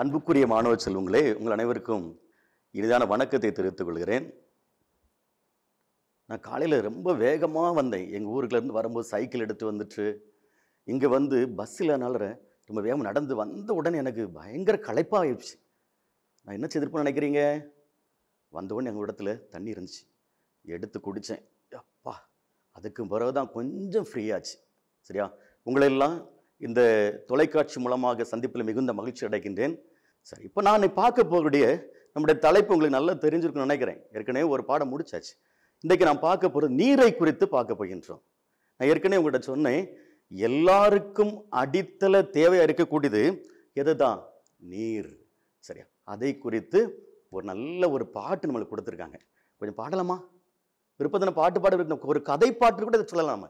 அன்புக்குரிய மாணவ செல்வங்களே உங்கள் அனைவருக்கும் இனிதான வணக்கத்தை தெரிவித்துக் கொள்கிறேன் நான் காலையில் ரொம்ப வேகமாக வந்தேன் எங்கள் ஊருக்குலேருந்து வரும்போது சைக்கிள் எடுத்து வந்துட்டு இங்கே வந்து பஸ்ஸில் நலறேன் ரொம்ப வேகம் நடந்து வந்த உடனே எனக்கு பயங்கர களைப்பாக ஆயிடுச்சு நான் என்ன செய்திருப்பேன் நினைக்கிறீங்க வந்த உடனே எங்கள் இடத்துல தண்ணி இருந்துச்சு எடுத்து குடித்தேன் அப்பா அதுக்கு பிறகு தான் கொஞ்சம் ஃப்ரீயாச்சு சரியா உங்களெல்லாம் இந்த தொலைக்காட்சி மூலமாக சந்திப்பில் மிகுந்த மகிழ்ச்சி அடைகின்றேன் சரி இப்போ நான் பார்க்க போகக்கூடிய நம்முடைய தலைப்பு உங்களுக்கு நல்லா தெரிஞ்சிருக்கும்னு நினைக்கிறேன் ஏற்கனவே ஒரு பாடம் முடிச்சாச்சு இன்றைக்கு நான் பார்க்க போகிறது நீரை குறித்து பார்க்க போகின்றோம் நான் ஏற்கனவே உங்கள்கிட்ட சொன்னேன் எல்லாருக்கும் அடித்தள தேவையாக இருக்கக்கூடியது எது தான் நீர் சரியா அதை குறித்து ஒரு நல்ல ஒரு பாட்டு நம்மளுக்கு கொடுத்துருக்காங்க கொஞ்சம் பாடலாமா விருப்பத்தின பாட்டு பாட ஒரு கதை பாட்டு கூட இதை சொல்லலாமா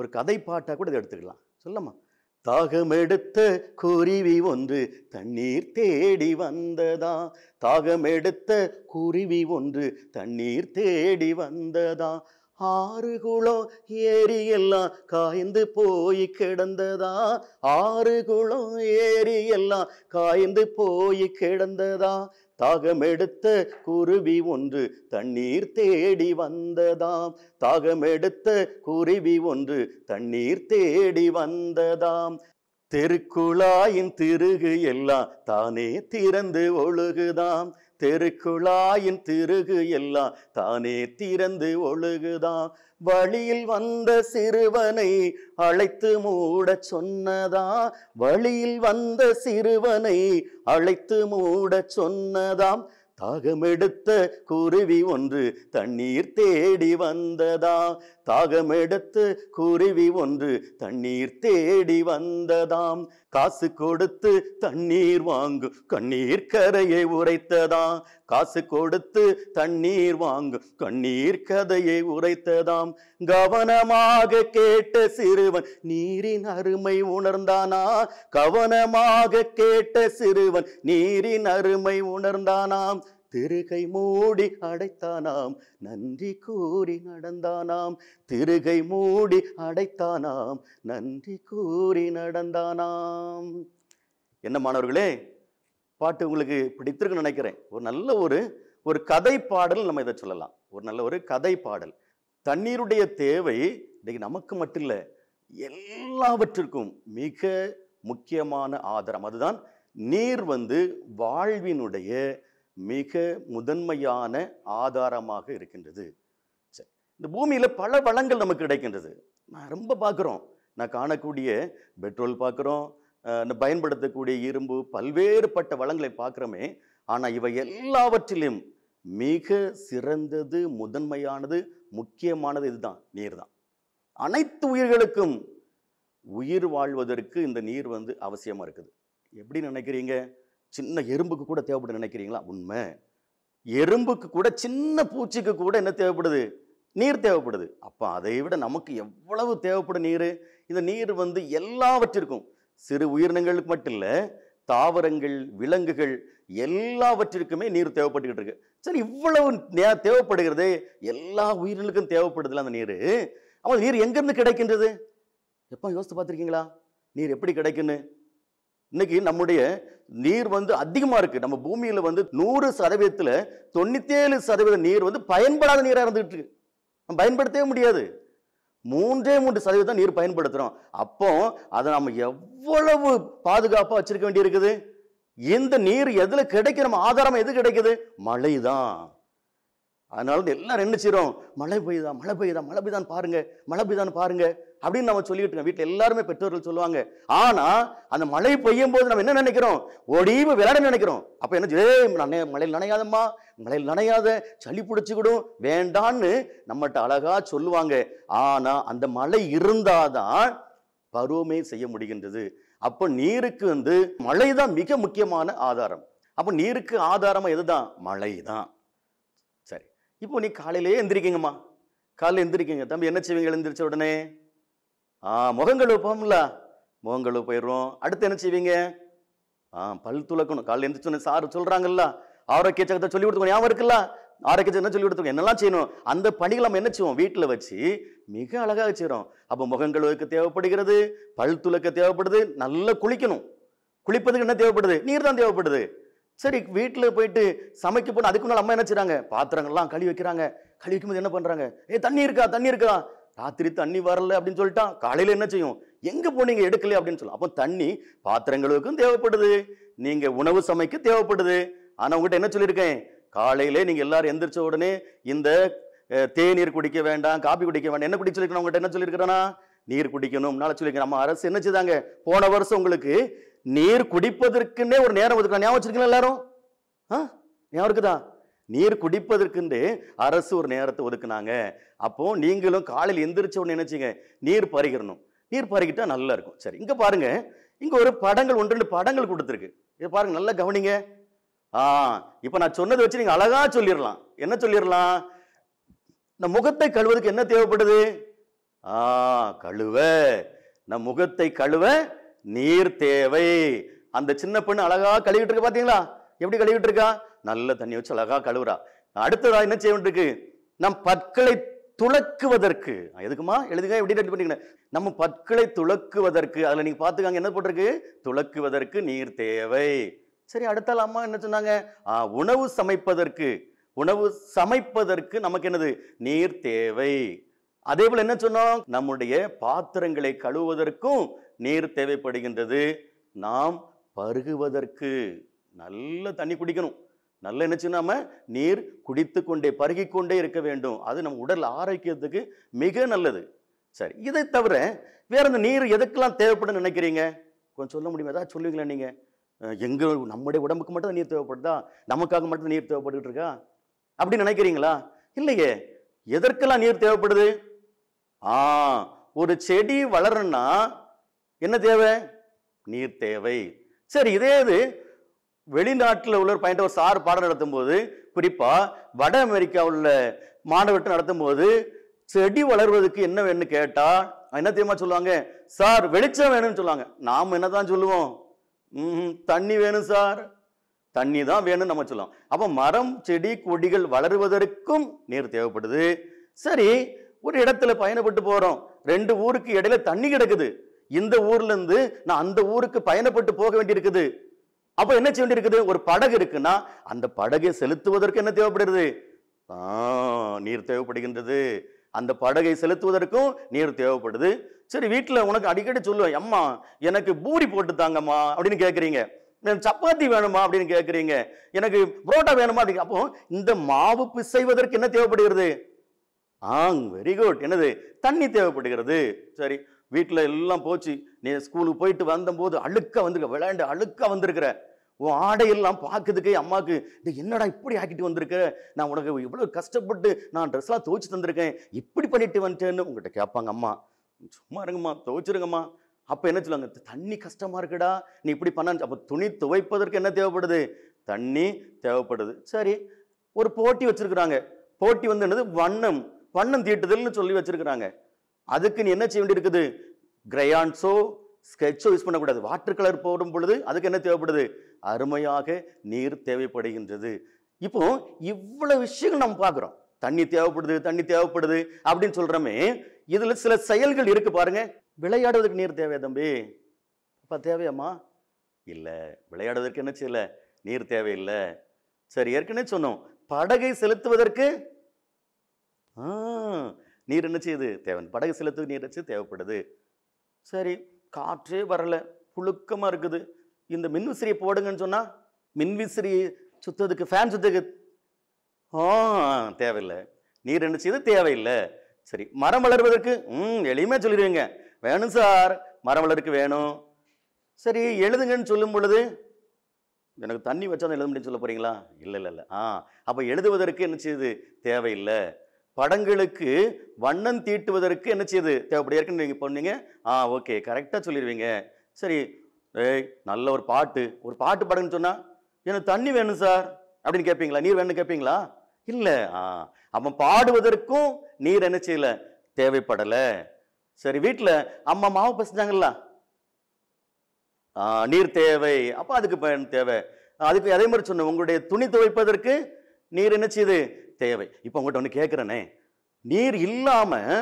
ஒரு கதை பாட்டாக கூட இதை எடுத்துக்கலாம் சொல்லலாமா தாகமெடுத்த குருவி ஒன்று தண்ணீர் தேடி வந்ததா தாகமெடுத்த குருவி ஒன்று தண்ணீர் தேடி வந்ததா ஆறு குளம் ஏரி எல்லாம் காய்ந்து போய் கிடந்ததா ஆறு குளம் ஏரி எல்லாம் காய்ந்து போய் கிடந்ததா தாகமெடுத்த குருவி ஒன்று தண்ணீர் தேடி வந்ததாம் தாகமெடுத்த குருவி ஒன்று தண்ணீர் தேடி வந்ததாம் தெருக்குழாயின் திருகு எல்லாம் தானே திறந்து ஒழுகுதாம் தெருக்குழாயின் திருகு எல்லாம் தானே திறந்து ஒழுகுதான் வழியில் வந்த சிறுவனை அழைத்து மூடச் சொன்னதா வழியில் வந்த சிறுவனை அழைத்து மூட சொன்னதாம் தாகமெடுத்த குருவி ஒன்று தண்ணீர் தேடி வந்ததா தாகம் எடுத்து குருவி ஒன்று தண்ணீர் தேடி வந்ததாம் காசு கொடுத்து தண்ணீர் வாங்கு கண்ணீர் கதையை உரைத்ததாம் காசு கொடுத்து தண்ணீர் வாங்கு கண்ணீர் கதையை உரைத்ததாம் கவனமாக கேட்ட சிறுவன் நீரின் அருமை உணர்ந்தானா கவனமாக கேட்ட சிறுவன் நீரின் அருமை உணர்ந்தானாம் திருகை மூடி அடைத்தானாம் நன்றி கூறி நடந்தானாம் திருகை மூடி அடைத்தானாம் நன்றி கூறி நடந்தானாம் என்ன மாணவர்களே பாட்டு உங்களுக்கு பிடித்திருக்குன்னு நினைக்கிறேன் ஒரு நல்ல ஒரு ஒரு கதை பாடல் நம்ம இதை சொல்லலாம் ஒரு நல்ல ஒரு கதை பாடல் தண்ணீருடைய தேவை இன்னைக்கு நமக்கு மட்டும் இல்லை எல்லாவற்றிற்கும் மிக முக்கியமான ஆதாரம் அதுதான் நீர் வந்து வாழ்வினுடைய மிக முதன்மையான ஆதாரமாக இருக்கின்றது சரி இந்த பூமியில் பல வளங்கள் நமக்கு கிடைக்கின்றது நான் ரொம்ப பார்க்குறோம் நான் காணக்கூடிய பெட்ரோல் பார்க்குறோம் பயன்படுத்தக்கூடிய இரும்பு பல்வேறுபட்ட வளங்களை பார்க்குறோமே ஆனால் இவை எல்லாவற்றிலும் மிக சிறந்தது முதன்மையானது முக்கியமானது இதுதான் நீர் தான் அனைத்து உயிர்களுக்கும் உயிர் வாழ்வதற்கு இந்த நீர் வந்து அவசியமாக இருக்குது எப்படி நினைக்கிறீங்க சின்ன எறும்புக்கு கூட தேவைப்படும் நினைக்கிறீங்களா உண்மை எறும்புக்கு கூட சின்ன பூச்சிக்கு கூட என்ன தேவைப்படுது நீர் தேவைப்படுது அப்போ அதை விட நமக்கு எவ்வளவு தேவைப்படும் நீர் இந்த நீர் வந்து எல்லாவற்றிற்கும் சிறு உயிரினங்களுக்கு மட்டும் இல்லை தாவரங்கள் விலங்குகள் எல்லாவற்றிற்குமே நீர் தேவைப்பட்டுக்கிட்டு இருக்கு சரி இவ்வளவு நே தேவைப்படுகிறது எல்லா உயிரினங்களுக்கும் தேவைப்படுதுல அந்த நீர் அப்போ நீர் எங்கேருந்து கிடைக்கின்றது எப்போ யோசித்து பார்த்துருக்கீங்களா நீர் எப்படி கிடைக்குன்னு இன்னைக்கு நம்முடைய நீர் வந்து அதிகமாக இருக்குது நம்ம பூமியில் வந்து நூறு சதவீதத்தில் தொண்ணூத்தேழு சதவீத நீர் வந்து பயன்படாத நீராக இருந்துகிட்டு இருக்கு நம்ம பயன்படுத்தவே முடியாது மூன்றே மூன்று சதவீதம் நீர் பயன்படுத்துகிறோம் அப்போ அதை நம்ம எவ்வளவு பாதுகாப்பாக வச்சிருக்க வேண்டியிருக்குது இந்த நீர் எதில் கிடைக்க நம்ம ஆதாரம் எது கிடைக்குது மழை தான் அதனால எல்லாரும் என்ன செய்கிறோம் மழை பெய்யுதா மழை பெய்யுதா மழை பெய்தான் பாருங்கள் மழை பெய்தான் பாருங்கள் அப்படின்னு நம்ம சொல்லிட்டு இருக்கோம் வீட்டில் எல்லாருமே பெற்றோர்கள் சொல்லுவாங்க ஆனால் அந்த மழை பெய்யும் போது நம்ம என்ன நினைக்கிறோம் ஒடிவு விளையாட நினைக்கிறோம் அப்போ என்ன ஏ மழையில் நனையாதம்மா மழையில் நனையாத சளி பிடிச்சிக்கிடும் வேண்டான்னு நம்மகிட்ட அழகாக சொல்லுவாங்க ஆனால் அந்த மழை இருந்தாதான் பருவமே செய்ய முடிகின்றது அப்போ நீருக்கு வந்து மழை தான் மிக முக்கியமான ஆதாரம் அப்போ நீருக்கு ஆதாரமாக எதுதான் மழை தான் சரி இப்போ நீ காலையிலேயே எந்திரிக்கீங்கம்மா காலையில் எந்திரிக்கீங்க தம்பி என்ன செய்வீங்க எழுந்திரிச்ச உடனே ஆ கழுவுப்போம்ல முகம் கழுவு போயிடும் அடுத்து என்ன செய்வீங்க ஆ பல் துளக்கணும் காலையில் எழுந்திரிச்சோன்னு சார் சொல்கிறாங்கல்ல ஆரோக்கிய சொல்லி கொடுத்துக்கணும் ஞாபகம் இருக்குல்ல ஆரோக்கியத்தை என்ன சொல்லி கொடுத்துக்கணும் என்னெல்லாம் செய்யணும் அந்த பணிகளை நம்ம என்ன செய்வோம் வீட்டில் வச்சு மிக அழகாக செய்கிறோம் அப்போ முகங்கழுவுக்கு தேவைப்படுகிறது பல் துளக்க தேவைப்படுது நல்லா குளிக்கணும் குளிப்பதுக்கு என்ன தேவைப்படுது நீர் தான் தேவைப்படுது சரி வீட்டில் போயிட்டு சமைக்க போனால் அதுக்கு முன்னால் அம்மா என்ன செய்கிறாங்க பாத்திரங்கள்லாம் கழுவி வைக்கிறாங்க கழுவி வைக்கும்போது என்ன பண்ணுறாங்க ஏ தண்ணி இருக்கா தண்ணி இருக்கா ராத்திரி தண்ணி வரல அப்படின்னு சொல்லிட்டான் காலையில் என்ன செய்யும் எங்கே போனீங்க எடுக்கல அப்படின்னு சொல்லலாம் அப்போ தண்ணி பாத்திரங்களுக்கும் தேவைப்படுது நீங்கள் உணவு சமைக்க தேவைப்படுது ஆனால் உங்ககிட்ட என்ன சொல்லியிருக்கேன் காலையிலே நீங்கள் எல்லாரும் எந்திரிச்ச உடனே இந்த தேநீர் குடிக்க வேண்டாம் காப்பி குடிக்க வேண்டாம் என்ன குடிக்க சொல்லியிருக்கணும் உங்கள்கிட்ட என்ன சொல்லியிருக்கிறானா நீர் குடிக்கணும் நாளை சொல்லியிருக்கேன் நம்ம அரசு என்ன செய்தாங்க போன வருஷம் உங்களுக்கு நீர் குடிப்பதற்குன்னே ஒரு நேரம் ஒதுக்கலாம் ஞாபகம் வச்சிருக்கீங்களா எல்லாரும் ஆ ஞாபகம் இருக்குதா நீர் குடிப்பதற்குண்டு அரசு ஒரு நேரத்தை ஒதுக்குனாங்க அப்போது நீங்களும் காலையில் எந்திரிச்ச உடனே நினச்சிங்க நீர் பருகிடணும் நீர் பறிக்கிட்டா நல்லா இருக்கும் சரி இங்கே பாருங்கள் இங்கே ஒரு படங்கள் ஒன்று ரெண்டு படங்கள் கொடுத்துருக்கு இதை பாருங்கள் நல்லா கவனிங்க ஆ இப்போ நான் சொன்னதை வச்சு நீங்கள் அழகாக சொல்லிடலாம் என்ன சொல்லிடலாம் இந்த முகத்தை கழுவதுக்கு என்ன தேவைப்படுது ஆ கழுவ நம் முகத்தை கழுவ நீர் தேவை அந்த சின்ன பெண்ணு அழகாக கழுவிட்டு இருக்க பார்த்தீங்களா எப்படி கழுவிட்டு இருக்கா நல்ல தண்ணி வச்சு அழகாக கழுவுறா அடுத்ததா என்ன செய்ய வேண்டியிருக்கு நம் பற்களை துளக்குவதற்கு எதுக்குமா எழுதுங்க எப்படி ரெடி பண்ணிக்கணும் நம்ம பற்களை துளக்குவதற்கு அதில் நீங்கள் பார்த்துக்காங்க என்ன போட்டிருக்கு துளக்குவதற்கு நீர் தேவை சரி அடுத்தால் அம்மா என்ன சொன்னாங்க உணவு சமைப்பதற்கு உணவு சமைப்பதற்கு நமக்கு என்னது நீர் தேவை அதே போல் என்ன சொன்னோம் நம்முடைய பாத்திரங்களை கழுவுவதற்கும் நீர் தேவைப்படுகின்றது நாம் பருகுவதற்கு நல்ல தண்ணி குடிக்கணும் நல்ல நினச்சி நீர் குடித்து கொண்டே பருகிக்கொண்டே இருக்க வேண்டும் அது நம்ம உடல் ஆரோக்கியத்துக்கு மிக நல்லது சரி இதை தவிர வேறு அந்த நீர் எதுக்கெல்லாம் தேவைப்படுன்னு நினைக்கிறீங்க கொஞ்சம் சொல்ல முடியுமா ஏதாவது சொல்லுவீங்களா நீங்கள் எங்கள் நம்முடைய உடம்புக்கு மட்டும் நீர் தேவைப்படுதா நமக்காக மட்டும் நீர் தேவைப்பட்டு இருக்கா அப்படின்னு நினைக்கிறீங்களா இல்லையே எதற்கெல்லாம் நீர் தேவைப்படுது ஆ ஒரு செடி வளரணும்னா என்ன தேவை நீர் தேவை சரி இதே இது வெளிநாட்டில் உள்ள பயின்ற ஒரு சார் பாடம் நடத்தும்போது குறிப்பாக வட அமெரிக்காவில் உள்ள நடத்தும் நடத்தும்போது செடி வளர்வதற்கு என்ன வேணும்னு கேட்டால் என்ன தெரியுமா சொல்லுவாங்க சார் வெளிச்சம் வேணும்னு சொல்லுவாங்க நாம் என்ன தான் சொல்லுவோம் ம் தண்ணி வேணும் சார் தண்ணி தான் வேணும்னு நம்ம சொல்லலாம் அப்போ மரம் செடி கொடிகள் வளருவதற்கும் நீர் தேவைப்படுது சரி ஒரு இடத்துல பயணப்பட்டு போகிறோம் ரெண்டு ஊருக்கு இடையில தண்ணி கிடக்குது இந்த ஊர்லேருந்து நான் அந்த ஊருக்கு பயணப்பட்டு போக வேண்டியிருக்குது அப்போ என்ன செய்ய வேண்டியிருக்குது ஒரு படகு இருக்குன்னா அந்த படகை செலுத்துவதற்கு என்ன தேவைப்படுகிறது நீர் தேவைப்படுகின்றது அந்த படகை செலுத்துவதற்கும் நீர் தேவைப்படுது சரி வீட்டில் உனக்கு அடிக்கடி சொல்லுவேன் அம்மா எனக்கு பூரி போட்டு தாங்கம்மா அப்படின்னு கேட்குறீங்க சப்பாத்தி வேணுமா அப்படின்னு கேட்குறீங்க எனக்கு புரோட்டா வேணுமா அப்படிங்க அப்போ இந்த மாவு பிசைவதற்கு என்ன தேவைப்படுகிறது ஆங் வெரி குட் என்னது தண்ணி தேவைப்படுகிறது சரி வீட்டில் எல்லாம் போச்சு நீ ஸ்கூலுக்கு போயிட்டு வந்தபோது அழுக்க வந்திருக்க விளையாண்டு அழுக்க வந்திருக்கிற உன் ஆடையெல்லாம் பார்க்கறதுக்கே அம்மாவுக்கு நீ என்னடா இப்படி ஆக்கிட்டு வந்திருக்க நான் உனக்கு இவ்வளோ கஷ்டப்பட்டு நான் ட்ரெஸ்லாம் துவச்சி தந்திருக்கேன் இப்படி பண்ணிட்டு வந்துட்டேன்னு உங்கள்கிட்ட கேட்பாங்க அம்மா சும்மா இருங்கம்மா துவச்சிருங்கம்மா அப்போ என்ன சொல்லுவாங்க தண்ணி கஷ்டமாக இருக்குடா நீ இப்படி பண்ண அப்போ துணி துவைப்பதற்கு என்ன தேவைப்படுது தண்ணி தேவைப்படுது சரி ஒரு போட்டி வச்சுருக்குறாங்க போட்டி வந்து என்னது வண்ணம் வண்ணம் தீட்டுதல்னு சொல்லி வச்சுருக்குறாங்க அதுக்கு நீ என்ன செய்ய வேண்டியிருக்குது கிரையான்ஸோ ஸ்கெட்சோ யூஸ் பண்ணக்கூடாது வாட்டர் கலர் போடும் பொழுது அதுக்கு என்ன தேவைப்படுது அருமையாக நீர் தேவைப்படுகின்றது இப்போ இவ்வளோ விஷயங்கள் நம்ம பார்க்குறோம் தண்ணி தேவைப்படுது தண்ணி தேவைப்படுது அப்படின்னு சொல்கிறோமே இதில் சில செயல்கள் இருக்குது பாருங்க விளையாடுவதற்கு நீர் தேவை தம்பி அப்போ தேவையாம்மா இல்லை விளையாடுவதற்கு என்ன செய்யல நீர் தேவையில்லை சரி ஏற்கனவே சொன்னோம் படகை செலுத்துவதற்கு நீர் என்ன செய்யுது தேவன் படகு செலுத்துக்கு நீர் வச்சு தேவைப்படுது சரி காற்றே வரலை புழுக்கமாக இருக்குது இந்த மின்விசிறியை போடுங்கன்னு சொன்னால் மின்விசிறி சுற்றுறதுக்கு ஃபேன் சுற்றுறதுக்கு ஆ தேவையில்லை நீர் என்ன செய்யுது தேவையில்லை சரி மரம் வளர்வதற்கு ம் எளிமையாக சொல்லிடுவீங்க வேணும் சார் மரம் வளருக்கு வேணும் சரி எழுதுங்கன்னு சொல்லும் பொழுது எனக்கு தண்ணி வச்சா எழுத முடியும்னு சொல்ல போகிறீங்களா இல்லை இல்லை இல்லை ஆ அப்போ எழுதுவதற்கு என்ன செய்யுது தேவையில்லை படங்களுக்கு வண்ணம் தீட்டுவதற்கு என்ன செய்யுது தேவைப்படும் ஏற்கனவே நீங்கள் பண்ணீங்க ஆ ஓகே கரெக்டாக சொல்லிடுவீங்க சரி ஏய் நல்ல ஒரு பாட்டு ஒரு பாட்டு படம்னு சொன்னால் எனக்கு தண்ணி வேணும் சார் அப்படின்னு கேட்பீங்களா நீர் வேணும்னு கேட்பீங்களா இல்லை ஆ அவன் பாடுவதற்கும் நீர் என்ன செய்யலை தேவைப்படலை சரி வீட்டில் அம்மா மாவு பசிஞ்சாங்கல்ல நீர் தேவை அப்போ அதுக்கு தேவை அதுக்கு அதே மாதிரி சொன்ன உங்களுடைய துணி துவைப்பதற்கு நீர் என்ன செய்யுது தேவை இப்போ உங்கள்கிட்ட ஒன்று கேட்குறேனே நீர் இல்லாமல்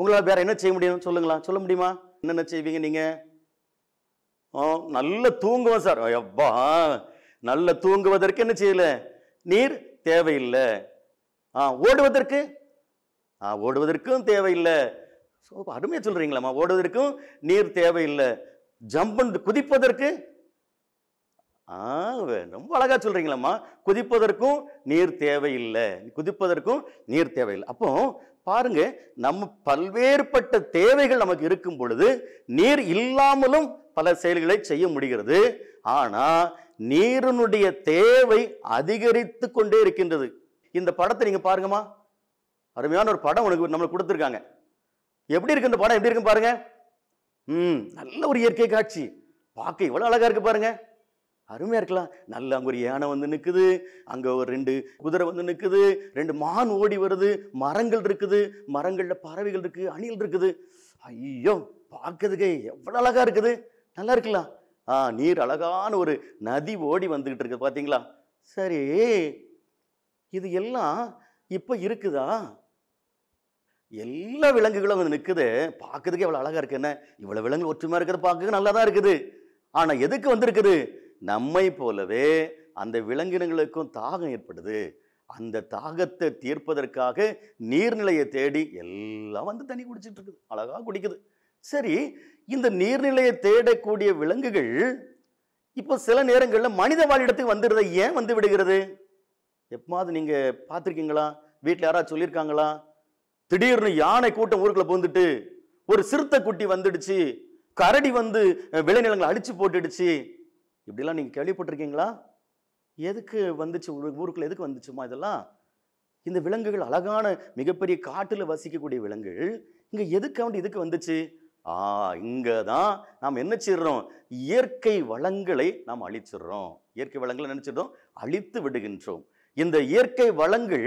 உங்களால் வேறு என்ன செய்ய முடியும் சொல்லுங்களா சொல்ல முடியுமா என்னென்ன செய்வீங்க நீங்கள் நல்ல தூங்குவோம் சார் எப்பா நல்ல தூங்குவதற்கு என்ன செய்யல நீர் தேவையில்லை ஆ ஓடுவதற்கு ஆ ஓடுவதற்கும் தேவையில்லை ஸோ அருமையாக சொல்கிறீங்களாம்மா ஓடுவதற்கும் நீர் தேவையில்லை ஜம்பன் குதிப்பதற்கு ஆ ரொம்ப அழகாக சொல்கிறீங்களம்மா குதிப்பதற்கும் நீர் தேவையில்லை குதிப்பதற்கும் நீர் தேவையில்லை அப்போ பாருங்க நம்ம பல்வேறுபட்ட தேவைகள் நமக்கு இருக்கும் பொழுது நீர் இல்லாமலும் பல செயல்களை செய்ய முடிகிறது ஆனால் நீரினுடைய தேவை அதிகரித்து கொண்டே இருக்கின்றது இந்த படத்தை நீங்கள் பாருங்கம்மா அருமையான ஒரு படம் உனக்கு நம்மளுக்கு கொடுத்துருக்காங்க எப்படி இருக்கு இந்த படம் எப்படி இருக்கு பாருங்க ம் நல்ல ஒரு இயற்கை காட்சி பார்க்க இவ்வளோ அழகாக இருக்கு பாருங்கள் அருமையாக இருக்கலாம் நல்லா அங்கே ஒரு யானை வந்து நிற்குது அங்கே ஒரு ரெண்டு குதிரை வந்து நிற்குது ரெண்டு மான் ஓடி வருது மரங்கள் இருக்குது மரங்களில் பறவைகள் இருக்குது அணில் இருக்குது ஐயோ பார்க்கறதுக்கே எவ்வளோ அழகாக இருக்குது நல்லா இருக்கலாம் ஆ நீர் அழகான ஒரு நதி ஓடி வந்துக்கிட்டு இருக்குது பார்த்தீங்களா சரி இது எல்லாம் இப்போ இருக்குதா எல்லா விலங்குகளும் வந்து நிற்குது பார்க்கறதுக்கு எவ்வளோ அழகாக இருக்குது என்ன இவ்வளோ விலங்கு ஒற்றுமையாக இருக்கிறது பார்க்க நல்லா தான் இருக்குது ஆனால் எதுக்கு வந்திருக்குது நம்மை போலவே அந்த விலங்கினங்களுக்கும் தாகம் ஏற்படுது அந்த தாகத்தை தீர்ப்பதற்காக நீர்நிலையை தேடி எல்லாம் வந்து தண்ணி குடிச்சிட்டு இருக்குது அழகாக குடிக்குது சரி இந்த நீர்நிலையை தேடக்கூடிய விலங்குகள் இப்போ சில நேரங்களில் மனித வாழிடத்துக்கு வந்துடுறத ஏன் வந்து விடுகிறது எப்பமாவது நீங்கள் பார்த்துருக்கீங்களா வீட்டில் யாராவது சொல்லியிருக்காங்களா திடீர்னு யானை கூட்டம் ஊருக்குள்ளே போந்துட்டு ஒரு சிறுத்தை குட்டி வந்துடுச்சு கரடி வந்து விளைநிலங்களை அடித்து போட்டுடுச்சு இப்படிலாம் நீங்கள் கேள்விப்பட்டிருக்கீங்களா எதுக்கு வந்துச்சு ஊருக்குள்ளே எதுக்கு வந்துச்சுமா இதெல்லாம் இந்த விலங்குகள் அழகான மிகப்பெரிய காட்டில் வசிக்கக்கூடிய விலங்குகள் இங்கே வேண்டி இதுக்கு வந்துச்சு ஆ இங்கே தான் நாம் என்ன செய்கிறோம் இயற்கை வளங்களை நாம் அழிச்சிடுறோம் இயற்கை வளங்களை நினச்சிடுறோம் அழித்து விடுகின்றோம் இந்த இயற்கை வளங்கள்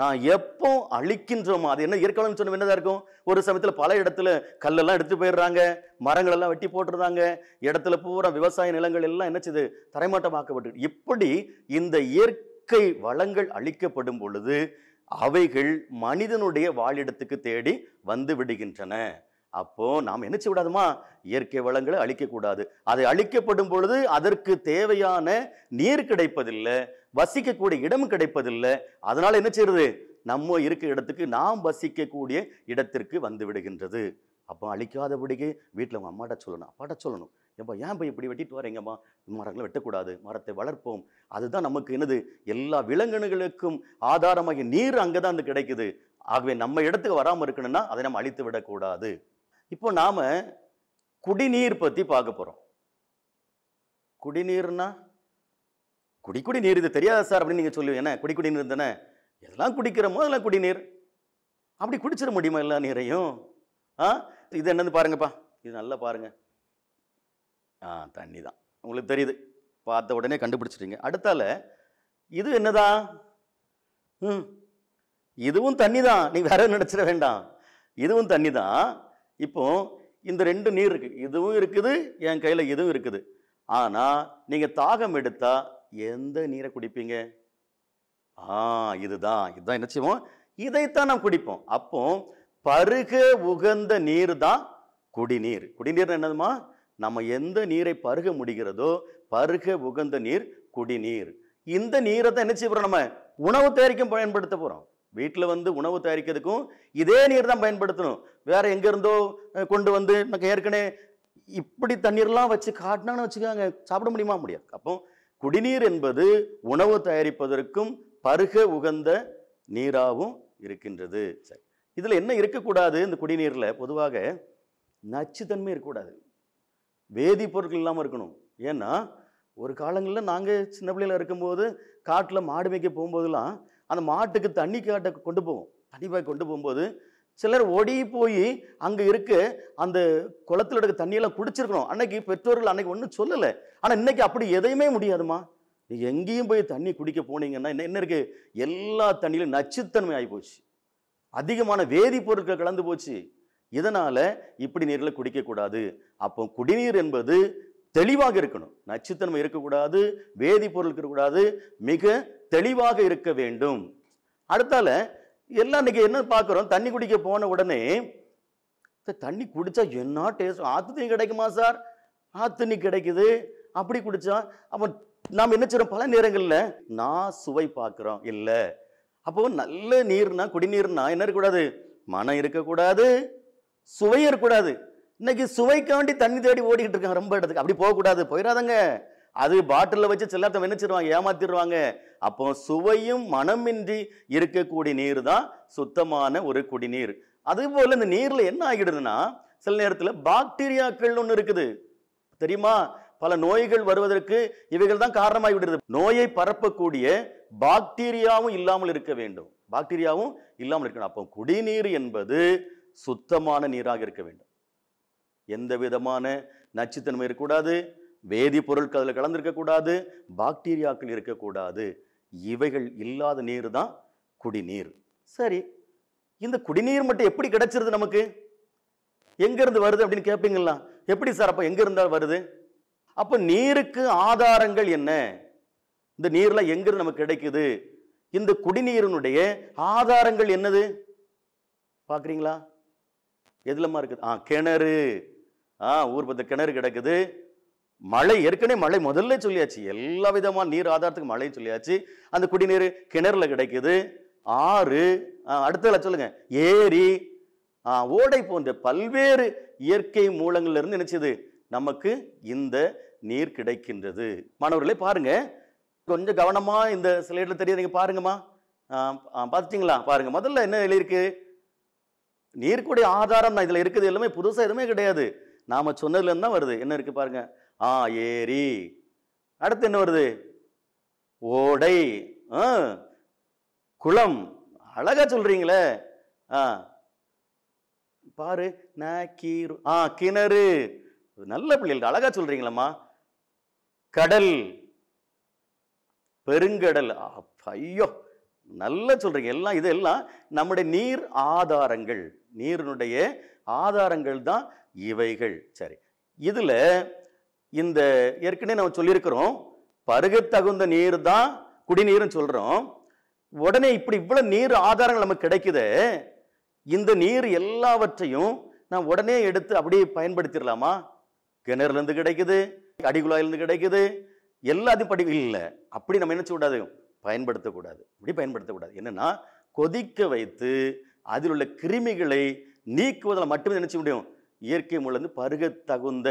நான் எப்போ அழிக்கின்றோமோ அது என்ன இயற்கையாளன் சொன்ன என்னதான் இருக்கும் ஒரு சமயத்தில் பல இடத்துல கல்லெல்லாம் எடுத்து போயிடுறாங்க மரங்கள் எல்லாம் வெட்டி போட்டுருந்தாங்க இடத்துல பூரா விவசாய நிலங்கள் எல்லாம் என்ன செய்யுது தரைமாட்டமாக்கப்பட்டு இப்படி இந்த இயற்கை வளங்கள் அழிக்கப்படும் பொழுது அவைகள் மனிதனுடைய வாழிடத்துக்கு தேடி வந்து விடுகின்றன அப்போ நாம் என்ன செய்ய விடாதுமா இயற்கை வளங்களை அழிக்கக்கூடாது அதை அழிக்கப்படும் பொழுது அதற்கு தேவையான நீர் கிடைப்பதில்லை வசிக்கக்கூடிய இடம் கிடைப்பதில்லை அதனால் என்ன செய்யறது நம்ம இருக்கிற இடத்துக்கு நாம் வசிக்கக்கூடிய இடத்திற்கு வந்து விடுகின்றது அப்போ அழிக்காதபடிக்கு வீட்டில் உங்கள் அம்மாட்ட சொல்லணும் அப்பாட்ட சொல்லணும் எப்போ ஏன் போய் இப்படி வெட்டிட்டு வரீங்கம்மா மரங்களை வெட்டக்கூடாது மரத்தை வளர்ப்போம் அதுதான் நமக்கு என்னது எல்லா விலங்கினங்களுக்கும் ஆதாரமாக நீர் அங்கே தான் வந்து கிடைக்குது ஆகவே நம்ம இடத்துக்கு வராமல் இருக்கணும்னா அதை நம்ம அழித்து விடக்கூடாது இப்போ நாம் குடிநீர் பற்றி பார்க்க போகிறோம் குடிநீர்னா குடிக்குடி நீர் இது தெரியாத சார் அப்படின்னு நீங்கள் சொல்லுவீங்க என்ன குடிக்குடி நீர் தானே எதெல்லாம் குடிக்கிறோமோ அதெல்லாம் குடிநீர் அப்படி குடிச்சிட முடியுமா எல்லா நீரையும் ஆ இது என்னன்னு பாருங்கப்பா இது நல்லா பாருங்கள் ஆ தண்ணி தான் உங்களுக்கு தெரியுது பார்த்த உடனே கண்டுபிடிச்சிட்டீங்க அடுத்தால இது என்னதான் ம் இதுவும் தண்ணி தான் நீ வேற நினச்சிட வேண்டாம் இதுவும் தண்ணி தான் இப்போ இந்த ரெண்டு நீர் இருக்குது இதுவும் இருக்குது என் கையில் இதுவும் இருக்குது ஆனால் நீங்கள் தாகம் எடுத்தால் எந்த நீரை குடிப்பீங்க ஆ இதுதான் இதுதான் என்ன செய்வோம் இதைத்தான் நாம் குடிப்போம் அப்போ பருக உகந்த நீர் தான் குடிநீர் குடிநீர் என்னதுமா நம்ம எந்த நீரை பருக முடிகிறதோ பருக உகந்த நீர் குடிநீர் இந்த நீரை தான் என்ன செய்வோம் நம்ம உணவு தயாரிக்கும் பயன்படுத்த போகிறோம் வீட்டில் வந்து உணவு தயாரிக்கிறதுக்கும் இதே நீர் தான் பயன்படுத்தணும் வேற எங்கேருந்தோ கொண்டு வந்து நமக்கு ஏற்கனவே இப்படி தண்ணீர்லாம் வச்சு காட்டினான்னு வச்சுக்காங்க சாப்பிட முடியுமா முடியாது அப்போ குடிநீர் என்பது உணவு தயாரிப்பதற்கும் பருக உகந்த நீராகவும் இருக்கின்றது சரி இதில் என்ன இருக்கக்கூடாது இந்த குடிநீரில் பொதுவாக நச்சுத்தன்மை இருக்கக்கூடாது வேதிப்பொருட்கள் இல்லாமல் இருக்கணும் ஏன்னா ஒரு காலங்களில் நாங்கள் சின்ன பிள்ளையில் இருக்கும்போது காட்டில் மாடு மேய்க்க போகும்போதெல்லாம் அந்த மாட்டுக்கு தண்ணி காட்டை கொண்டு போவோம் தண்ணி பாய் கொண்டு போகும்போது சிலர் ஓடி போய் அங்கே இருக்க அந்த குளத்தில் இருக்க தண்ணியெல்லாம் குடிச்சிருக்கணும் அன்னைக்கு பெற்றோர்கள் அன்னைக்கு ஒன்றும் சொல்லலை ஆனால் இன்னைக்கு அப்படி எதையுமே முடியாதுமா நீங்கள் எங்கேயும் போய் தண்ணி குடிக்க போனீங்கன்னா என்ன என்ன இருக்குது எல்லா தண்ணியிலும் நச்சுத்தன்மை ஆகி போச்சு அதிகமான வேதிப்பொருட்கள் கலந்து போச்சு இதனால் இப்படி நீரில் குடிக்கக்கூடாது அப்போ குடிநீர் என்பது தெளிவாக இருக்கணும் நச்சுத்தன்மை இருக்கக்கூடாது வேதிப்பொருள் இருக்கக்கூடாது மிக தெளிவாக இருக்க வேண்டும் அடுத்தால எல்லாம் நீங்கள் என்ன பார்க்குறோம் தண்ணி குடிக்க போன உடனே தண்ணி குடித்தா என்ன டேஸ்ட் ஆற்று தண்ணி கிடைக்குமா சார் ஆற்று தண்ணி கிடைக்குது அப்படி குடித்தா அப்போ நாம் என்ன செய்கிறோம் பல நேரங்களில் நான் சுவை பார்க்குறோம் இல்லை அப்போது நல்ல நீர்னா குடிநீர்னா என்ன இருக்கக்கூடாது மனம் இருக்கக்கூடாது சுவை இருக்கக்கூடாது இன்னைக்கு சுவைக்காண்டி தண்ணி தேடி ஓடிக்கிட்டு இருக்காங்க ரொம்ப இடத்துக்கு அப்படி போகக்கூடாது போயிடாதங்க அது பாட்டிலில் வச்சு எல்லாத்தையும் நினைச்சிருவாங்க ஏமாத்திடுவாங்க அப்போ சுவையும் மனமின்றி இருக்கக்கூடிய நீர் தான் சுத்தமான ஒரு குடிநீர் அதுபோல் இந்த நீரில் என்ன ஆகிடுதுன்னா சில நேரத்தில் பாக்டீரியாக்கள் ஒன்று இருக்குது தெரியுமா பல நோய்கள் வருவதற்கு இவைகள் தான் காரணமாகி விடுறது நோயை பரப்பக்கூடிய பாக்டீரியாவும் இல்லாமல் இருக்க வேண்டும் பாக்டீரியாவும் இல்லாமல் இருக்கணும் அப்போ குடிநீர் என்பது சுத்தமான நீராக இருக்க வேண்டும் எந்த விதமான நச்சுத்தன்மை இருக்கக்கூடாது வேதிப்பொருட்கள் அதில் கலந்துருக்கக்கூடாது பாக்டீரியாக்கள் இருக்கக்கூடாது இவைகள் இல்லாத நீர் தான் குடிநீர் சரி இந்த குடிநீர் மட்டும் எப்படி கிடைச்சிருது நமக்கு எங்கேருந்து வருது அப்படின்னு கேட்பீங்களா எப்படி சார் அப்போ எங்கே இருந்தால் வருது அப்போ நீருக்கு ஆதாரங்கள் என்ன இந்த நீர்லாம் எங்கேருந்து நமக்கு கிடைக்குது இந்த குடிநீரினுடைய ஆதாரங்கள் என்னது பார்க்குறீங்களா எதுலமா இருக்குது ஆ கிணறு ஆ ஊர் பத்த கிணறு கிடக்குது மழை ஏற்கனவே மழை முதல்ல சொல்லியாச்சு எல்லா விதமான நீர் ஆதாரத்துக்கு மழை சொல்லியாச்சு அந்த குடிநீர் கிணறுல கிடைக்குது ஆறு அடுத்தல சொல்லுங்க ஏரி ஓடை போன்ற பல்வேறு இயற்கை மூலங்கள்லேருந்து நினைச்சது நமக்கு இந்த நீர் கிடைக்கின்றது மாணவர்களே பாருங்க கொஞ்சம் கவனமாக இந்த ஸ்லைடில் நீங்க பாருங்கம்மா பார்த்தீங்களா பாருங்க முதல்ல என்ன எழுதியிருக்கு நீர்க்குடைய ஆதாரம் தான் இதில் இருக்குது எல்லாமே புதுசாக எதுவுமே கிடையாது நாம் சொன்னதுலேருந்து தான் வருது என்ன இருக்குது பாருங்கள் ஆ ஏரி அடுத்து என்ன வருது ஓடை குளம் அழகாக சொல்கிறீங்களே ஆ பாரு கீரு ஆ கிணறு நல்ல பிள்ளைகள் அழகாக சொல்கிறீங்களம்மா கடல் பெருங்கடல் ஐயோ நல்லா சொல்கிறீங்க எல்லாம் இதெல்லாம் நம்முடைய நீர் ஆதாரங்கள் நீரினுடைய ஆதாரங்கள் தான் இவைகள் சரி இதில் இந்த ஏற்கனவே நம்ம சொல்லியிருக்கிறோம் பருக தகுந்த நீர் தான் குடிநீர்னு சொல்கிறோம் உடனே இப்படி இவ்வளோ நீர் ஆதாரங்கள் நமக்கு கிடைக்குது இந்த நீர் எல்லாவற்றையும் நான் உடனே எடுத்து அப்படியே பயன்படுத்திடலாமா கிணறுலேருந்து கிடைக்குது அடிகுழாயிலேருந்து கிடைக்குது எல்லாத்தையும் படி இல்லை அப்படி நம்ம என்ன செய்யக்கூடாது பயன்படுத்தக்கூடாது அப்படி பயன்படுத்தக்கூடாது என்னென்னா கொதிக்க வைத்து அதில் உள்ள கிருமிகளை நீக்குவதில் மட்டுமே நினச்ச முடியும் இயற்கை மூலிருந்து பருக தகுந்த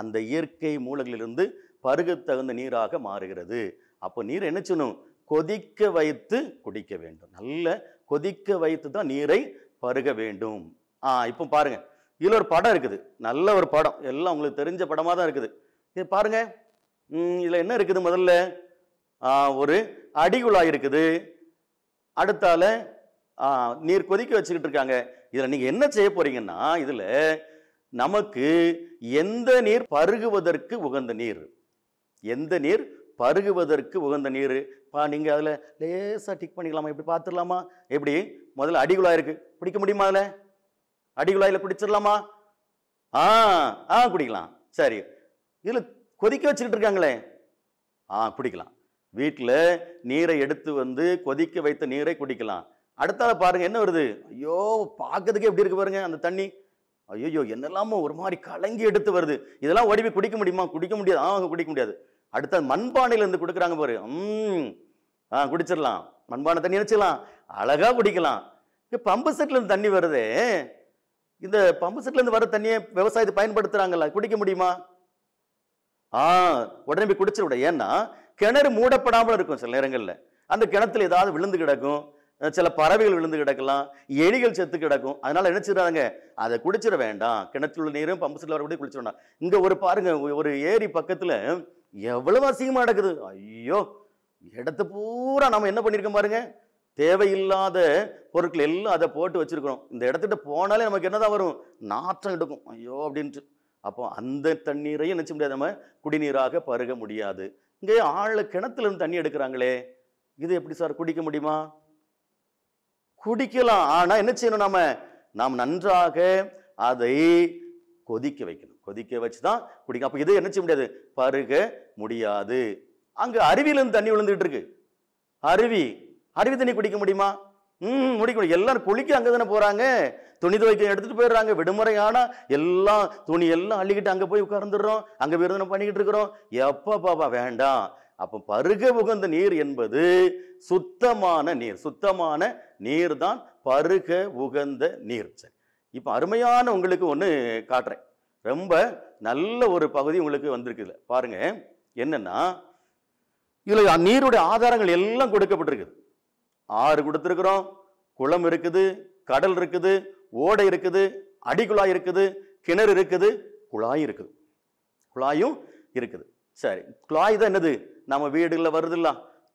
அந்த இயற்கை மூலங்களிலிருந்து பருக தகுந்த நீராக மாறுகிறது அப்போ நீர் என்ன செய்யணும் கொதிக்க வைத்து குடிக்க வேண்டும் நல்ல கொதிக்க வைத்து தான் நீரை பருக வேண்டும் ஆ இப்போ பாருங்கள் இதில் ஒரு படம் இருக்குது நல்ல ஒரு படம் எல்லாம் உங்களுக்கு தெரிஞ்ச படமாக தான் இருக்குது இது பாருங்கள் இதில் என்ன இருக்குது முதல்ல ஒரு அடிகுழாய் இருக்குது அடுத்தால நீர் கொதிக்க வச்சுக்கிட்டு இருக்காங்க இதில் நீங்கள் என்ன செய்ய போகிறீங்கன்னா இதில் நமக்கு எந்த நீர் பருகுவதற்கு உகந்த நீர் எந்த நீர் பருகுவதற்கு உகந்த நீர் பா நீங்கள் அதில் லேசாக டிக் பண்ணிக்கலாமா எப்படி பார்த்துடலாமா எப்படி முதல்ல அடிகுழாய் இருக்குது பிடிக்க முடியுமா அதில் அடிகுழாயில் பிடிச்சிடலாமா ஆ ஆ குடிக்கலாம் சரி இதில் கொதிக்க வச்சுக்கிட்டு இருக்காங்களே ஆ குடிக்கலாம் வீட்டில் நீரை எடுத்து வந்து கொதிக்க வைத்த நீரை குடிக்கலாம் அடுத்தால பாருங்கள் என்ன வருது ஐயோ பார்க்கறதுக்கே எப்படி இருக்கு பாருங்கள் அந்த தண்ணி ஐயோ என்னெல்லாமோ ஒரு மாதிரி கலங்கி எடுத்து வருது இதெல்லாம் ஓடி குடிக்க முடியுமா குடிக்க முடியாது ஆ குடிக்க முடியாது அடுத்த மண்பானையிலேருந்து கொடுக்குறாங்க பாரு ம் ஆ குடிச்சிடலாம் மண்பானை தண்ணி நினச்சிடலாம் அழகாக குடிக்கலாம் இப்போ பம்பு செட்லேருந்து தண்ணி வருது இந்த பம்பு செட்லேருந்து வர தண்ணியை விவசாயத்தை பயன்படுத்துகிறாங்களா குடிக்க முடியுமா ஆ உடனே போய் குடிச்சிட ஏன்னா கிணறு மூடப்படாமல் இருக்கும் சில நேரங்களில் அந்த கிணத்துல ஏதாவது விழுந்து கிடக்கும் சில பறவைகள் விழுந்து கிடக்கலாம் எலிகள் செத்து கிடக்கும் அதனால் என்ன அதை குடிச்சிட வேண்டாம் உள்ள நீரும் பம்பு செட்டில் வரக்கூடிய குளிச்சிட வேண்டாம் இங்கே ஒரு பாருங்கள் ஒரு ஏரி பக்கத்தில் எவ்வளவு அசிங்கமா நடக்குது ஐயோ இடத்த பூரா நம்ம என்ன பண்ணியிருக்கோம் பாருங்கள் தேவையில்லாத பொருட்கள் எல்லாம் அதை போட்டு வச்சிருக்கிறோம் இந்த இடத்துக்கிட்ட போனாலே நமக்கு என்னதான் வரும் நாற்றம் எடுக்கும் ஐயோ அப்படின்ட்டு அப்போ அந்த தண்ணீரையும் நினைச்ச முடியாது நம்ம குடிநீராக பருக முடியாது இங்கே ஆள் கிணத்துலேருந்து தண்ணி எடுக்கிறாங்களே இது எப்படி சார் குடிக்க முடியுமா குடிக்கலாம் ஆனால் என்ன செய்யணும் நம்ம நாம் நன்றாக அதை கொதிக்க வைக்கணும் கொதிக்க வச்சு தான் குடிக்க அப்போ இதை என்ன செய்ய முடியாது பருக முடியாது அங்கே இருந்து தண்ணி விழுந்துட்டு இருக்கு அருவி அருவி தண்ணி குடிக்க முடியுமா ம் முடிக்க எல்லாரும் குளிக்க அங்கே தானே போகிறாங்க துணி துவைக்க எடுத்துகிட்டு போயிடுறாங்க விடுமுறை ஆனால் எல்லாம் துணி எல்லாம் அள்ளிக்கிட்டு அங்கே போய் உட்கார்ந்துடுறோம் அங்கே விருதனம் பண்ணிக்கிட்டு இருக்கிறோம் எப்போ பாப்பா வேண்டாம் அப்போ பருக உகந்த நீர் என்பது சுத்தமான நீர் சுத்தமான நீர் தான் பருக உகந்த நீர் சரி இப்போ அருமையான உங்களுக்கு ஒன்று காட்டுறேன் ரொம்ப நல்ல ஒரு பகுதி உங்களுக்கு வந்திருக்குதுல பாருங்கள் என்னென்னா இதில் நீருடைய ஆதாரங்கள் எல்லாம் கொடுக்கப்பட்டிருக்குது ஆறு கொடுத்துருக்குறோம் குளம் இருக்குது கடல் இருக்குது ஓடை இருக்குது அடிக்குழாய் இருக்குது கிணறு இருக்குது குழாய் இருக்குது குழாயும் இருக்குது சரி குழாய் தான் என்னது நம்ம வீடுகளில் வருதுல்ல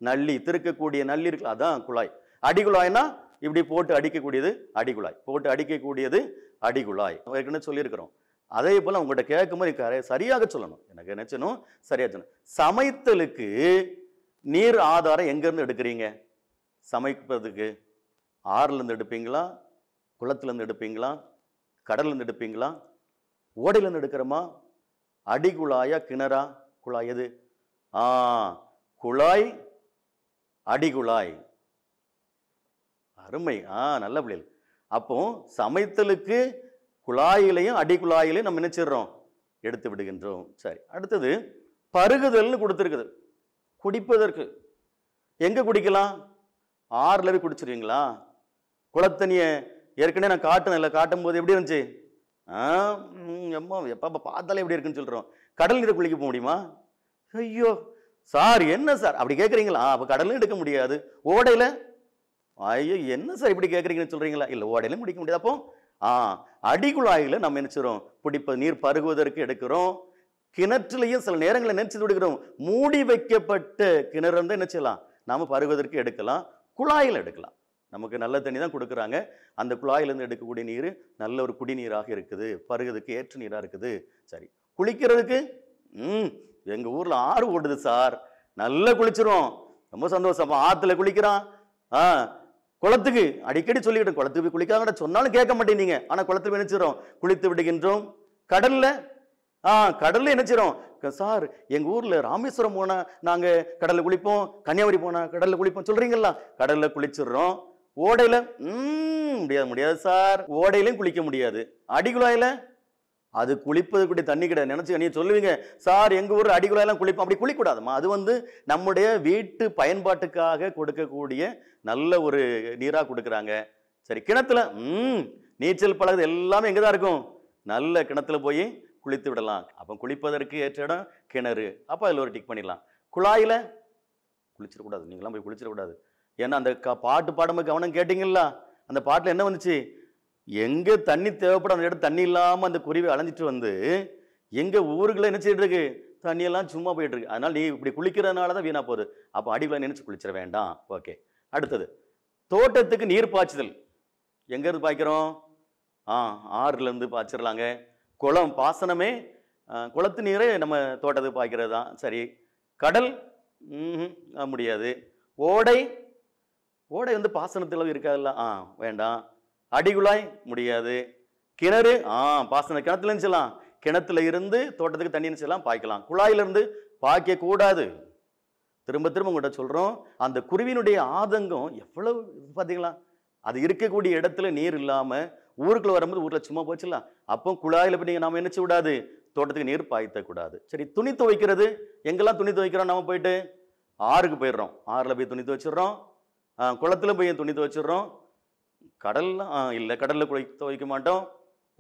நள்ளி திருக்கக்கூடிய நள்ளி இருக்குல்ல அதான் குழாய் அடிகுழாய்னா இப்படி போட்டு அடிக்கக்கூடியது அடிகுழாய் போட்டு அடிக்கக்கூடியது அடிகுழாய் ஏற்கனவே சொல்லியிருக்கிறோம் அதே போல் உங்கள்கிட்ட கேட்கும்போது சரியாக சொல்லணும் எனக்கு நினச்சணும் சரியாக சொல்லணும் சமைத்தலுக்கு நீர் ஆதாரம் எங்கேருந்து எடுக்கிறீங்க சமைப்பதுக்கு ஆறுலேருந்து எடுப்பீங்களா குளத்துலேருந்து எடுப்பீங்களா கடல்லேருந்து எடுப்பீங்களா ஓடையிலேருந்து எடுக்கிறோமா அடிகுழாயா கிணறா குழாய் எது ஆ குழாய் அடிகுழாய் அருமை ஆ நல்ல பிள்ளைகள் அப்போ சமைத்தலுக்கு குழாயிலையும் அடி குழாயிலையும் நம்ம நினைச்சிடுறோம் எடுத்து விடுகின்றோம் சரி அடுத்தது பருகுதல்னு கொடுத்துருக்குது குடிப்பதற்கு எங்கே குடிக்கலாம் ஆறில் போய் குடிச்சிருவீங்களா குளத்தண்ணியை ஏற்கனவே நான் காட்டினேன் இல்லை காட்டும் போது எப்படி இருந்துச்சு எம்மா எப்பா பார்த்தாலே எப்படி இருக்குன்னு சொல்கிறோம் கடல் நீரை குளிக்க போக முடியுமா ஐயோ சார் என்ன சார் அப்படி கேட்குறீங்களா அப்போ கடலும் எடுக்க முடியாது ஓடையில் ஐயோ என்ன சார் இப்படி கேட்குறீங்கன்னு சொல்கிறீங்களா இல்லை உடனே முடிக்க முடியாது அப்போ ஆ அடிக்குழாயில் நம்ம நினச்சிரும் பிடிப்ப நீர் பருகுவதற்கு எடுக்கிறோம் கிணற்றுலையும் சில நேரங்களில் நினச்சி விடுக்கிறோம் மூடி வைக்கப்பட்ட கிணறு வந்து என்ன செய்யலாம் நாம் பருகுவதற்கு எடுக்கலாம் குழாயில் எடுக்கலாம் நமக்கு நல்ல தண்ணி தான் கொடுக்குறாங்க அந்த குழாயிலேருந்து எடுக்கக்கூடிய நீர் நல்ல ஒரு குடிநீராக இருக்குது பருகிறதுக்கு ஏற்ற நீராக இருக்குது சரி குளிக்கிறதுக்கு ம் எங்கள் ஊரில் ஆறு ஓடுது சார் நல்லா குளிச்சிரும் ரொம்ப சந்தோஷம் ஆற்றுல குளிக்கிறான் ஆ குளத்துக்கு அடிக்கடி சொல்லிக்கிட்டு குளத்துக்கு போய் குளிக்காங்கட சொன்னாலும் கேட்க மாட்டேங்க ஆனால் குளத்துக்கு நினைச்சிடும் குளித்து விடுகின்றோம் கடலில் ஆ கடலில் நினைச்சிடும் சார் எங்கள் ஊரில் ராமேஸ்வரம் போனால் நாங்கள் கடலில் குளிப்போம் கன்னியாகுமரி போனால் கடலில் குளிப்போம் சொல்கிறீங்களா கடலில் குளிச்சிடுறோம் ஓடையில் முடியாது முடியாது சார் ஓடையிலையும் குளிக்க முடியாது அடிக்குழாயில அது குளிப்பதுக்குடி தண்ணி கிடையாது நினச்சிக்க நீங்கள் சொல்லுவீங்க சார் எங்கள் ஊர் அடிக்குழாயெல்லாம் குளிப்போம் அப்படி குளிக்கூடாதுமா அது வந்து நம்முடைய வீட்டு பயன்பாட்டுக்காக கொடுக்கக்கூடிய நல்ல ஒரு நீராக கொடுக்குறாங்க சரி கிணத்துல ம் நீச்சல் பழகுது எல்லாமே எங்கே தான் இருக்கும் நல்ல கிணத்துல போய் குளித்து விடலாம் அப்போ குளிப்பதற்கு ஏற்ற இடம் கிணறு அப்போ அதில் ஒரு டிக் பண்ணிடலாம் குழாயில் குளிச்சிடக்கூடாது நீங்களாம் போய் குளிச்சிடக்கூடாது ஏன்னா அந்த க பாட்டு பாடும்போது கவனம் கேட்டிங்களா அந்த பாட்டில் என்ன வந்துச்சு எங்கே தண்ணி தேவைப்படும் அந்த இடம் தண்ணி இல்லாமல் அந்த குருவி அலைஞ்சிட்டு வந்து எங்கள் ஊருக்குள்ளே என்ன செய்யிட்டு இருக்கு தண்ணியெல்லாம் சும்மா போயிட்டுருக்கு அதனால் நீ இப்படி குளிக்கிறதுனால தான் வீணாக போகுது அப்போ அடிக்குள்ளே நினச்சி குளிச்சிட வேண்டாம் ஓகே அடுத்தது தோட்டத்துக்கு நீர் பாய்ச்சுதல் எங்கேருந்து பாய்க்கிறோம் ஆ ஆறுலேருந்து பாய்ச்சிடலாங்க குளம் பாசனமே குளத்து நீரை நம்ம தோட்டத்துக்கு பாய்க்கிறது தான் சரி கடல் முடியாது ஓடை ஓடை வந்து பாசனத்தில் இருக்காதுல்ல ஆ வேண்டாம் அடிகுழாய் முடியாது கிணறு ஆ பாசன கிணத்துல இருந்துச்சலாம் கிணத்துல இருந்து தோட்டத்துக்கு தண்ணி இருந்துச்சலாம் பாய்க்கலாம் குழாயிலிருந்து பாய்க்கக்கூடாது திரும்ப திரும்ப உங்கள்கிட்ட சொல்கிறோம் அந்த குருவினுடைய ஆதங்கம் எவ்வளவு பார்த்தீங்களா அது இருக்கக்கூடிய இடத்துல நீர் இல்லாமல் ஊருக்குள்ளே வரும்போது ஊரில் சும்மா போச்சுலாம் அப்போ குழாயில் போய் நீங்கள் நாம் என்ன விடாது தோட்டத்துக்கு நீர் பாய்த்தக்கூடாது சரி துணி துவைக்கிறது எங்கெல்லாம் துணி துவைக்கிறோம் நம்ம போயிட்டு ஆறுக்கு போயிடுறோம் ஆறில் போய் துணி துவைச்சிடுறோம் குளத்தில் போய் துணி துவைச்சிடுறோம் கடல்லாம் இல்லை கடலில் குளி துவைக்க மாட்டோம்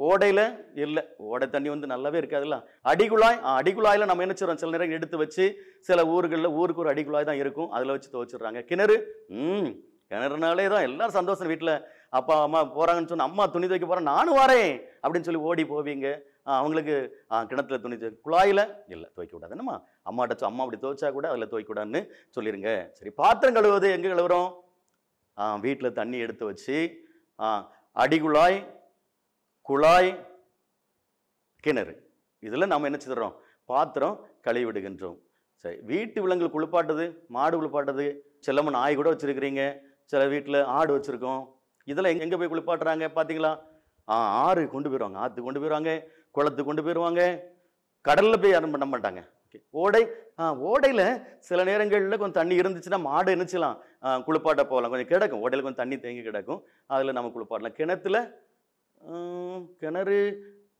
ஓடையில் இல்லை ஓடை தண்ணி வந்து நல்லாவே இருக்காதுல்ல அடிக்குழாய் அடிகுழாயில் நம்ம என்ன செய்கிறோம் சில நேரம் எடுத்து வச்சு சில ஊர்களில் ஊருக்கு ஒரு அடிக்குழாய் தான் இருக்கும் அதில் வச்சு துவைச்சிடுறாங்க கிணறு ம் கிணறுனாலே தான் எல்லாரும் சந்தோஷம் வீட்டில் அப்பா அம்மா போகிறாங்கன்னு சொன்னால் அம்மா துணி துவைக்க போகிறேன் நானும் வரேன் அப்படின்னு சொல்லி ஓடி போவீங்க அவங்களுக்கு கிணத்துல துணி துவை குழாயில் இல்லை துவைக்க கூடாது என்னம்மா அம்மாட்ட அம்மா அப்படி துவைச்சா கூட அதில் துவைக்க கூடாதுன்னு சொல்லிடுங்க சரி பாத்திரம் கழுவுவது எங்கே கழுவுறோம் வீட்டில் தண்ணி எடுத்து வச்சு அடிகுழாய் குழாய் கிணறு இதில் நம்ம என்ன செய்கிறோம் பாத்திரம் கழுவிடுகின்றோம் சரி வீட்டு விலங்குகள் குளிப்பாட்டுது மாடு குளிப்பாட்டுது செல்லம்மன் நாய் கூட வச்சுருக்கிறீங்க சில வீட்டில் ஆடு வச்சுருக்கோம் இதெல்லாம் எங்கே எங்கே போய் குளிப்பாட்டுறாங்க பார்த்தீங்களா ஆ ஆறு கொண்டு போயிடுவாங்க ஆற்று கொண்டு போயிடுவாங்க குளத்துக்கு கொண்டு போயிடுவாங்க கடலில் போய் யாரும் பண்ண மாட்டாங்க ஓகே ஓடை ஓடையில் சில நேரங்களில் கொஞ்சம் தண்ணி இருந்துச்சுன்னா மாடு இருந்துச்சுலாம் குளிப்பாட்ட போகலாம் கொஞ்சம் கிடக்கும் ஓடையில் கொஞ்சம் தண்ணி தேங்கி கிடக்கும் அதில் நம்ம குளிப்பாடலாம் கிணத்துல கிணறு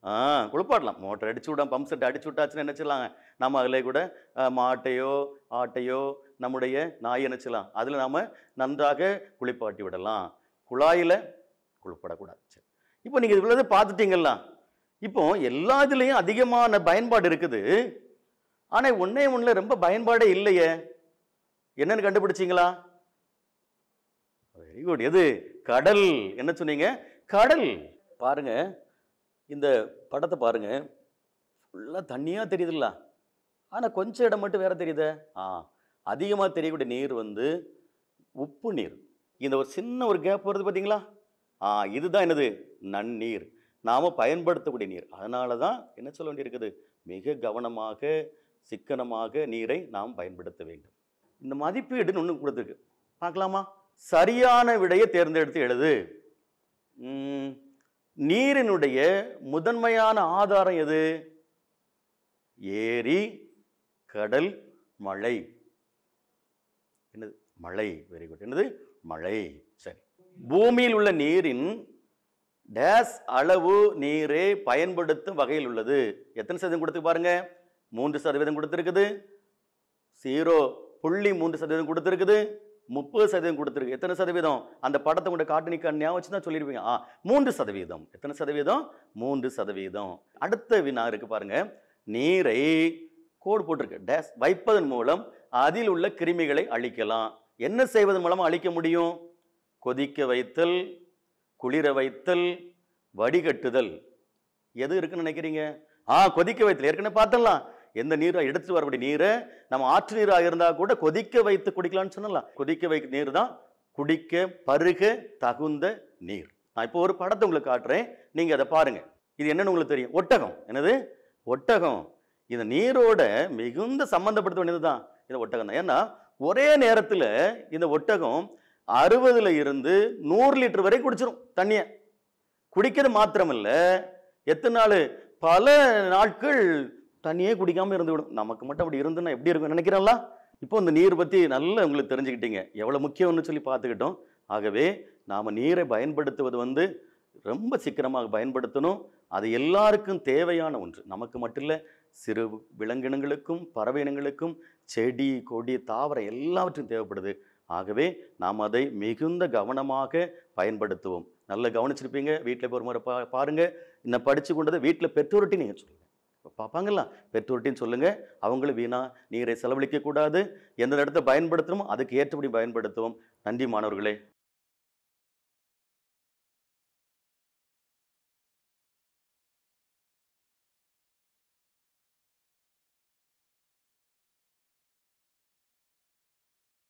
ஆ குளிப்பாடலாம் மோட்டர் அடிச்சு விட பம்ப் செட் அடிச்சு விட்டாச்சுன்னு நினச்சிடலாங்க நம்ம அதிலே கூட மாட்டையோ ஆட்டையோ நம்முடைய நாய் நினச்சிடலாம் அதில் நாம் நன்றாக குளிப்பாட்டி விடலாம் குழாயில் குளிப்படக்கூடாது சரி இப்போ நீங்கள் இவ்வளோ பார்த்துட்டீங்களா இப்போ எல்லா இதுலேயும் அதிகமான பயன்பாடு இருக்குது ஆனால் ஒன்றே ஒன்றில் ரொம்ப பயன்பாடே இல்லையே என்னன்னு கண்டுபிடிச்சிங்களா வெரி குட் எது கடல் என்ன சொன்னீங்க கடல் பாருங்க இந்த படத்தை பாருங்க ஃபுல்லாக தண்ணியாக தெரியுதுல்ல ஆனால் கொஞ்சம் இடம் மட்டும் வேறு தெரியுதே ஆ அதிகமாக தெரியக்கூடிய நீர் வந்து உப்பு நீர் இந்த ஒரு சின்ன ஒரு கேப் வருது பார்த்தீங்களா ஆ இதுதான் என்னது நன்னீர் நாம் பயன்படுத்தக்கூடிய நீர் அதனால தான் என்ன சொல்ல வேண்டியிருக்குது மிக கவனமாக சிக்கனமாக நீரை நாம் பயன்படுத்த வேண்டும் இந்த மதிப்பீடுன்னு ஒன்று கொடுத்துருக்கு பார்க்கலாமா சரியான விடையை தேர்ந்தெடுத்து எழுது நீரினுடைய முதன்மையான ஆதாரம் எது ஏரி கடல் மழை என்னது மழை வெரி குட் என்னது மழை சரி பூமியில் உள்ள நீரின் டேஸ் அளவு நீரை பயன்படுத்தும் வகையில் உள்ளது எத்தனை சதவீதம் கொடுத்து பாருங்கள் மூன்று சதவீதம் கொடுத்துருக்குது ஜீரோ புள்ளி மூன்று சதவீதம் கொடுத்துருக்குது முப்பது சதவீதம் கொடுத்துருக்கு எத்தனை சதவீதம் அந்த படத்தை கொண்டு காட்டினி கண்ணியாக வச்சு தான் சொல்லியிருப்பீங்க ஆ மூன்று சதவீதம் எத்தனை சதவீதம் மூன்று சதவீதம் அடுத்த வினா இருக்குது பாருங்கள் நீரை கோடு போட்டிருக்கு டேஸ் வைப்பதன் மூலம் அதில் உள்ள கிருமிகளை அழிக்கலாம் என்ன செய்வதன் மூலமாக அழிக்க முடியும் கொதிக்க வைத்தல் குளிர வைத்தல் வடிகட்டுதல் எது இருக்குன்னு நினைக்கிறீங்க ஆ கொதிக்க வைத்தல் ஏற்கனவே பார்த்தலாம் எந்த நீராக எடுத்து வரக்கூடிய நீரை நம்ம ஆற்று நீராக இருந்தால் கூட கொதிக்க வைத்து குடிக்கலாம்னு சொல்லலாம் கொதிக்க வை நீர் தான் குடிக்க பருக தகுந்த நீர் நான் இப்போ ஒரு படத்தை உங்களுக்கு காட்டுறேன் நீங்கள் அதை பாருங்கள் இது என்னென்னு உங்களுக்கு தெரியும் ஒட்டகம் என்னது ஒட்டகம் இது நீரோட மிகுந்த சம்மந்தப்படுத்த வேண்டியது தான் இந்த ஒட்டகம் தான் ஏன்னா ஒரே நேரத்தில் இந்த ஒட்டகம் அறுபதுல இருந்து நூறு லிட்டர் வரை குடிச்சிடும் தண்ணியை குடிக்கிறது மாத்திரமில்லை எத்தனை நாள் பல நாட்கள் தண்ணியே குடிக்காமல் இருந்து நமக்கு மட்டும் அப்படி இருந்துன்னா எப்படி இருக்கும் நினைக்கிறாங்களா இப்போ இந்த நீர் பற்றி நல்லா உங்களுக்கு தெரிஞ்சுக்கிட்டீங்க எவ்வளோ முக்கியம்னு சொல்லி பார்த்துக்கிட்டோம் ஆகவே நாம் நீரை பயன்படுத்துவது வந்து ரொம்ப சீக்கிரமாக பயன்படுத்தணும் அது எல்லாருக்கும் தேவையான ஒன்று நமக்கு மட்டும் இல்லை சிறு விலங்கினங்களுக்கும் பறவை இனங்களுக்கும் செடி கொடி தாவரம் எல்லாவற்றையும் தேவைப்படுது ஆகவே நாம் அதை மிகுந்த கவனமாக பயன்படுத்துவோம் நல்லா கவனிச்சிருப்பீங்க வீட்டில் போகிற முறை பா பாருங்கள் இன்னும் படித்து கொண்டதை வீட்டில் பெற்றோர்கிட்டையும் நீங்கள் சொல்லுங்கள் பார்ப்பாங்களா பெற்றோர்கிட்டையும் சொல்லுங்கள் அவங்களும் வீணாக நீரை செலவழிக்கக்கூடாது எந்த இடத்த பயன்படுத்தணுமோ அதுக்கு ஏற்றபடி பயன்படுத்துவோம் நன்றி மாணவர்களே